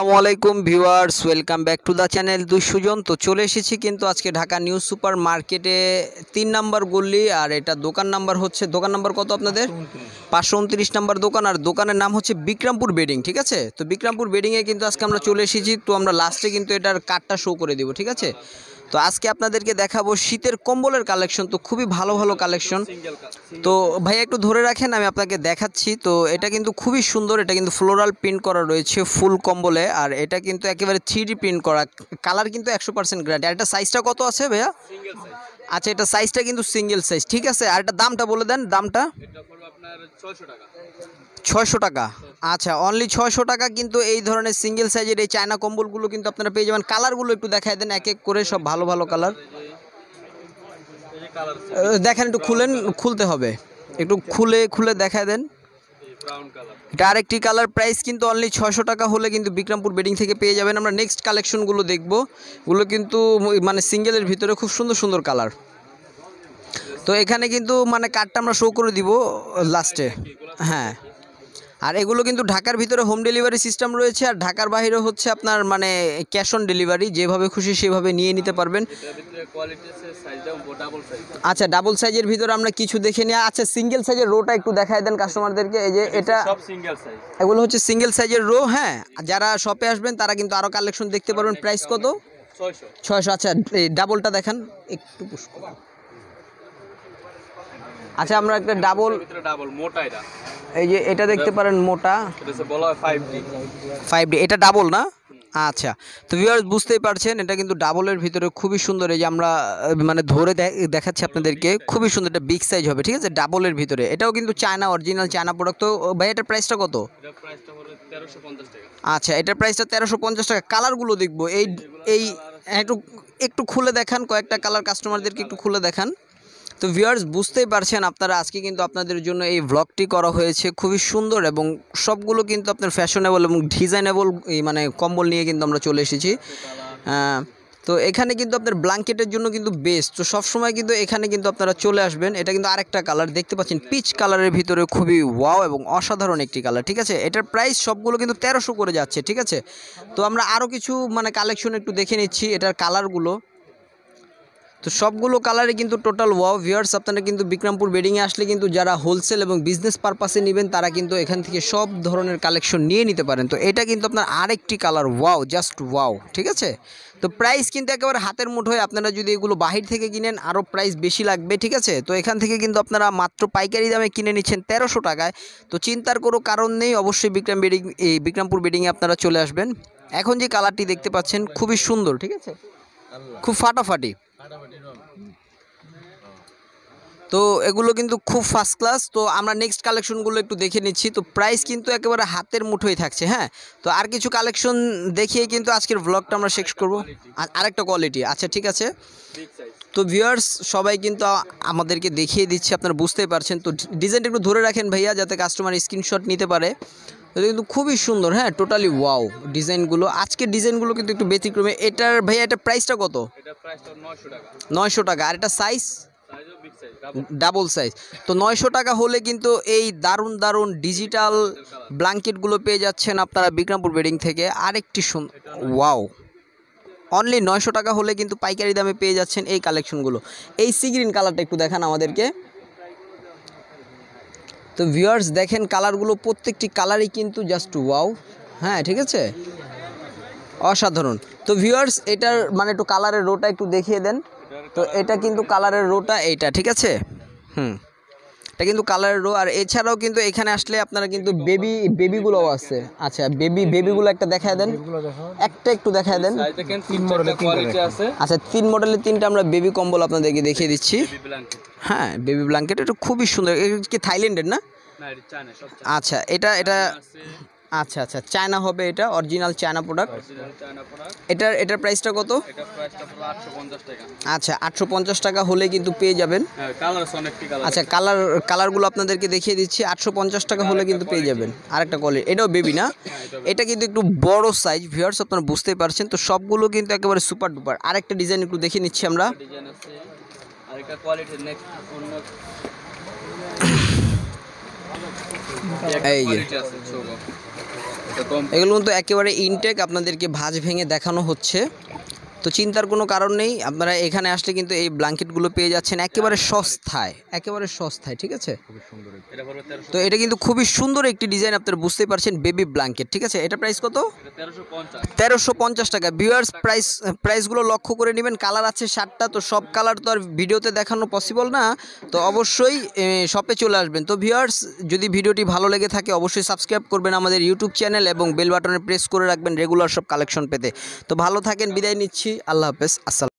আসসালামু আলাইকুম viewers welcome back to the channel দুই সুজন তো চলে এসেছি কিন্তু আজকে ঢাকা নিউজ সুপার মার্কেটে তিন নাম্বার গল্লি আর এটা দোকান নাম্বার হচ্ছে দোকান নাম্বার কত আপনাদের পাঁচশো উনত্রিশ নাম্বার দোকান আর দোকানের নাম হচ্ছে বিক্রমপুর বেডিং ঠিক আছে তো বিক্রমপুর বেডিংয়ে কিন্তু আজকে আমরা চলে এসেছি তো আমরা লাস্টে কিন্তু এটার কার্ডটা শো করে দেবো ঠিক আছে তো আজকে আপনাদেরকে দেখাবো শীতের কম্বলের কালেকশন তো খুবই ভালো ভালো কালেকশন তো ভাই একটু ধরে রাখেন আমি আপনাকে দেখাচ্ছি তো এটা কিন্তু খুবই সুন্দর এটা কিন্তু ফ্লোরাল প্রিন্ট করা রয়েছে ফুল কম্বলে আর এটা কিন্তু একেবারে থ্রি প্রিন্ট করা কালার কিন্তু একশো পার্সেন্ট গ্রান্ট আর এটা সাইজটা কত আছে ভাইয়া আচ্ছা এটা সাইজটা কিন্তু সিঙ্গেল সাইজ ঠিক আছে আর এটা দামটা বলে দেন দামটা ছয়শো টাকা আচ্ছা অনলি ছয়শো টাকা কিন্তু এই ধরনের সিঙ্গেল সাইজের এই চায়না কম্বলগুলো কিন্তু আপনারা পেয়ে যাবেন কালারগুলো একটু দেখায় দেন এক এক করে সব ভালো ভালো কালার দেখেন একটু খুলেন খুলতে হবে একটু খুলে খুলে দেখায় দেন এটা আরেকটি কালার প্রাইস কিন্তু অনলি ছশো টাকা হলে কিন্তু বিক্রমপুর বেডিং থেকে পেয়ে যাবেন আমরা নেক্সট কালেকশনগুলো দেখব ওগুলো কিন্তু মানে সিঙ্গেলের ভিতরে খুব সুন্দর সুন্দর কালার তো এখানে কিন্তু মানে কার্ডটা আমরা শো করে দিব লাস্টে হ্যাঁ আর এগুলো কিন্তু ঢাকার ভিতরে হোম ডেলিভারি সিস্টেম রয়েছে আর ঢাকার বাইরে হচ্ছে আপনার মানে ক্যাশ অন ডেলিভারি যেভাবে খুশি সেভাবে নিয়ে নিতে পারবেন আচ্ছা ডাবল সাইজের ভিতরে আমরা কিছু দেখে নিয়ে আচ্ছা সিঙ্গেল সাইজের রোটা একটু দেখায় দেন কাস্টমারদেরকে এই যে এটা এগুলো হচ্ছে সিঙ্গেল সাইজের রো হ্যাঁ যারা শপে আসবেন তারা কিন্তু আরও কালেকশন দেখতে পারবেন প্রাইস কত ছয়শো আচ্ছা ডাবলটা দেখান একটু পুষ্ক আচ্ছা আমরা একটা ডাবল ডাবল মোটা এটা এই যে এটা দেখতে পারেন মোটা বলা হয় ফাইভ ডি এটা ডাবল না আচ্ছা তো ভিউয়ার্স বুঝতেই পারছেন এটা কিন্তু ডাবলের ভিতরে খুবই সুন্দর এই যে আমরা মানে ধরে দেখাচ্ছি আপনাদেরকে খুবই সুন্দর এটা বিগ সাইজ হবে ঠিক আছে ডাবলের ভিতরে এটাও কিন্তু চায়না অরিজিনাল চায়না প্রোডাক্ট তো ভাই এটার প্রাইসটা কত আচ্ছা এটার প্রাইসটা তেরোশো পঞ্চাশ টাকা আচ্ছা, কালারগুলো দেখবো এই এই একটু একটু খুলে দেখান কয়েকটা কালার কাস্টমারদেরকে একটু খুলে দেখান তো ভিউয়ার্স বুঝতেই পারছেন আপনারা আজকে কিন্তু আপনাদের জন্য এই ব্লগটি করা হয়েছে খুবই সুন্দর এবং সবগুলো কিন্তু আপনার ফ্যাশনেবল এবং ডিজাইনেবল মানে কম্বল নিয়ে কিন্তু আমরা চলে এসেছি তো এখানে কিন্তু আপনার ব্ল্যাঙ্কেটের জন্য কিন্তু বেস্ট তো সবসময় কিন্তু এখানে কিন্তু আপনারা চলে আসবেন এটা কিন্তু আরেকটা কালার দেখতে পাচ্ছেন পিচ কালারের ভিতরে খুবই ওয়াও এবং অসাধারণ একটি কালার ঠিক আছে এটার প্রাইস সবগুলো কিন্তু তেরোশো করে যাচ্ছে ঠিক আছে তো আমরা আরও কিছু মানে কালেকশন একটু দেখে নিচ্ছি এটার কালারগুলো তো সবগুলো কালারে কিন্তু টোটাল ওয়াও ভিওয়ার্স আপনারা কিন্তু বিক্রমপুর বেডিংয়ে আসলে কিন্তু যারা হোলসেল এবং বিজনেস পারপাসে নেবেন তারা কিন্তু এখান থেকে সব ধরনের কালেকশন নিয়ে নিতে পারেন তো এটা কিন্তু আপনার আরেকটি কালার ওয়াও জাস্ট ওয়াও ঠিক আছে তো প্রাইস কিন্তু একেবারে হাতের মুঠোয় আপনারা যদি এগুলো বাহির থেকে কিনেন আরও প্রাইস বেশি লাগবে ঠিক আছে তো এখান থেকে কিন্তু আপনারা মাত্র পাইকারি দামে কিনে নিচ্ছেন তেরোশো টাকায় তো চিন্তার কোনো কারণ নেই অবশ্যই বিক্রম বেডিং এই বিক্রমপুর বেডিংয়ে আপনারা চলে আসবেন এখন যে কালারটি দেখতে পাচ্ছেন খুবই সুন্দর ঠিক আছে খুব ফাটাফাটি তো এগুলো কিন্তু খুব ফার্স্ট ক্লাস তো আমরা নেক্সট কালেকশনগুলো একটু দেখে নিচ্ছি তো প্রাইস কিন্তু একেবারে হাতের মুঠোই থাকছে হ্যাঁ তো আর কিছু কালেকশন দেখিয়ে কিন্তু আজকের ব্লগটা আমরা শেষ করব আরেকটা কোয়ালিটি আচ্ছা ঠিক আছে তো ভিউয়ার্স সবাই কিন্তু আমাদেরকে দেখিয়ে দিচ্ছে আপনারা বুঝতেই পারছেন তো ডিজাইনটা একটু ধরে রাখেন ভাইয়া যাতে কাস্টমার স্ক্রিনশট নিতে পারে এটা কিন্তু খুবই সুন্দর হ্যাঁ টোটালি ওয়াও ডিজাইনগুলো আজকের ডিজাইনগুলো কিন্তু একটু ব্যতিক্রমে এটার ভাইয়া এটা প্রাইসটা কত নয়শো টাকা আর এটা সাইজ ডাবল সাইজ তো নয়শো টাকা হলে কিন্তু এই দারুণ দারুণ ডিজিটাল ব্ল্যাঙ্কেটগুলো পেয়ে যাচ্ছেন আপনারা বিক্রমপুর বেডিং থেকে আরেকটি সুন্দর ওয়াও অনলি নয়শো টাকা হলে কিন্তু পাইকারি দামে পেয়ে যাচ্ছেন এই কালেকশনগুলো এই সিগ্রিন কালারটা একটু দেখান আমাদেরকে তো ভিউয়ার্স দেখেন কালারগুলো প্রত্যেকটি কালারই কিন্তু জাস্ট ওয়াও হ্যাঁ ঠিক আছে অসাধারণ তো ভিউয়ার্স এটার মানে একটু কালারের রোটা একটু দেখিয়ে দেন তো এটা কিন্তু কালারের রোটা এইটা ঠিক আছে হুম এটা কিন্তু কালারের রো আর এছাড়াও কিন্তু এখানে আসলে আপনারা কিন্তু বেবি বেবিগুলোও আছে আচ্ছা বেবি বেবিগুলো একটা দেখায় দেন একটা একটু দেখায় দেন আচ্ছা তিন মডেলের তিনটা আমরা বেবি কম্বল আপনাদেরকে দেখিয়ে দিচ্ছি হ্যাঁ বেবি ব্ল্যাঙ্কেট এটা খুবই সুন্দর কি থাইল্যান্ডের না আচ্ছা এটা এটা আচ্ছা আচ্ছা চায়না হবে এটা অরিজিনাল চায়না প্রোডাক্ট এটার এটার প্রাইসটা কত আচ্ছা আটশো পঞ্চাশ টাকা হলে কিন্তু পেয়ে যাবেন হ্যাঁ, আচ্ছা কালার কালারগুলো আপনাদেরকে দেখিয়ে দিচ্ছি আটশো পঞ্চাশ টাকা হলে কিন্তু পেয়ে যাবেন আরেকটা কোয়ালিটি এটাও বেবি না হ্যাঁ, এটা কিন্তু একটু বড় সাইজ ভিউয়ার্স আপনারা বুঝতেই পারছেন তো সবগুলো কিন্তু একেবারে সুপার ডুপার আরেকটা ডিজাইন একটু দেখিয়ে নিচ্ছি আমরা আরেকটা কোয়ালিটি নেক্সট এই যে এগুলো কিন্তু একেবারে ইনটেক আপনাদেরকে ভাঁজ ভেঙে দেখানো হচ্ছে তো চিন্তার কোনো কারণ নেই আপনারা এখানে আসলে কিন্তু এই ব্ল্যাঙ্কেটগুলো পেয়ে যাচ্ছেন একেবারে সস্তায় একেবারে সস্তায় ঠিক আছে তো এটা কিন্তু খুবই সুন্দর একটি ডিজাইন আপনারা বুঝতেই পারছেন বেবি ব্ল্যাঙ্কেট ঠিক আছে এটা প্রাইস কত তেরোশো পঞ্চাশ টাকা ভিউয়ার্স প্রাইস প্রাইসগুলো লক্ষ্য করে নেবেন কালার আছে সাতটা তো সব কালার তো আর ভিডিওতে দেখানো পসিবল না তো অবশ্যই শপে চলে আসবেন তো ভিউয়ার্স যদি ভিডিওটি ভালো লেগে থাকে অবশ্যই সাবস্ক্রাইব করবেন আমাদের ইউটিউব চ্যানেল এবং বেল বাটনে প্রেস করে রাখবেন রেগুলার সব কালেকশন পেতে তো ভালো থাকেন বিদায় নিচ্ছি রাখছি আল্লাহ হাফেজ আসসালাম